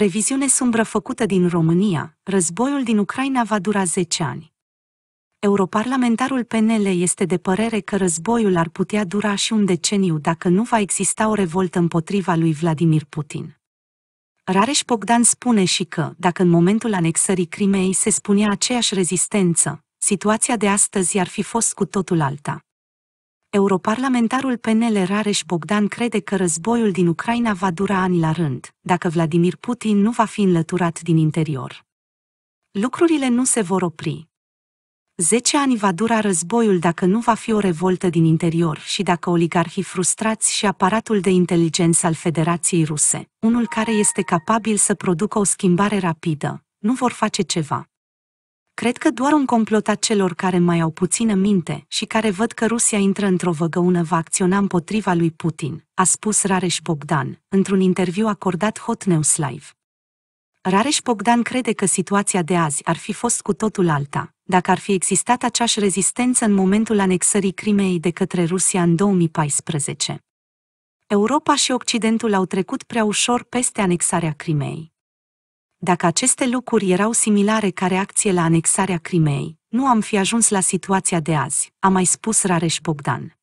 Previziune sumbră făcută din România, războiul din Ucraina va dura 10 ani. Europarlamentarul PNL este de părere că războiul ar putea dura și un deceniu dacă nu va exista o revoltă împotriva lui Vladimir Putin. Rareș Bogdan spune și că, dacă în momentul anexării Crimeei se spunea aceeași rezistență, situația de astăzi ar fi fost cu totul alta. Europarlamentarul PNL Rareș Bogdan crede că războiul din Ucraina va dura ani la rând, dacă Vladimir Putin nu va fi înlăturat din interior. Lucrurile nu se vor opri. Zece ani va dura războiul dacă nu va fi o revoltă din interior și dacă oligarhii frustrați și aparatul de inteligență al Federației Ruse, unul care este capabil să producă o schimbare rapidă, nu vor face ceva. Cred că doar un complot a celor care mai au puțină minte și care văd că Rusia intră într-o văgăună va acționa împotriva lui Putin, a spus Rareș Bogdan, într-un interviu acordat Hot News Live. Rareș Bogdan crede că situația de azi ar fi fost cu totul alta, dacă ar fi existat aceași rezistență în momentul anexării Crimeei de către Rusia în 2014. Europa și Occidentul au trecut prea ușor peste anexarea Crimeei dacă aceste lucruri erau similare ca reacție la anexarea Crimei, nu am fi ajuns la situația de azi, a mai spus Rareș Bogdan.